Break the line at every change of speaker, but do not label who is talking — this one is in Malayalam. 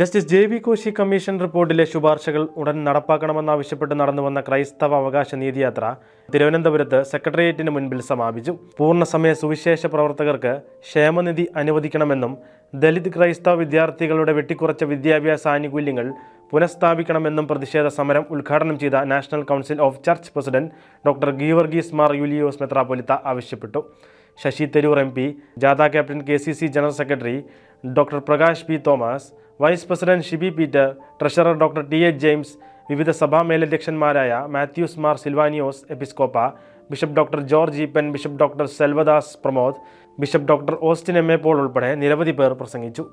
justice J V Koshy commission റിപ്പോർട്ടിലെ ശുപാർശകൾ ഉടൻ നടപ്പാക്കണമെന്നാവശ്യപ്പെട്ട് നടന്നുവന്ന ക്രൈസ്തവ അവകാശ നീതിയാത്ര തിരുവനന്തപുരത്ത് സെക്രട്ടേറിയറ്റിന് മുൻപിൽ സമാപിച്ചു പൂർണ്ണസമയ സുവിശേഷ പ്രവർത്തകർക്ക് ക്ഷേമനിധി അനുവദിക്കണമെന്നും ദലിത് ക്രൈസ്തവ വിദ്യാർത്ഥികളുടെ വെട്ടിക്കുറച്ച വിദ്യാഭ്യാസ ആനുകൂല്യങ്ങൾ പുനഃസ്ഥാപിക്കണമെന്നും പ്രതിഷേധ സമരം ഉദ്ഘാടനം ചെയ്ത national council of church president doctor Geevarghese Mar Yulios മെത്രാപൊലിത്ത ആവശ്യപ്പെട്ടു ശശി തരൂർ എം പി ജാഥാ captain K C C general secretary doctor Prakash P Thomas vice president Shibi Peter treasurer doctor T H James വിവിധ സഭാ മേലധ്യക്ഷന്മാരായ മാത്യൂസ് മാർ സിൽവാനിയോസ് എപ്പിസ്കോപ്പ bishop doctor George Eapen bishop doctor Selvadas Pramod bishop doctor Austin M A Paul ഉൾപ്പെടെ നിരവധി പേർ പ്രസംഗിച്ചു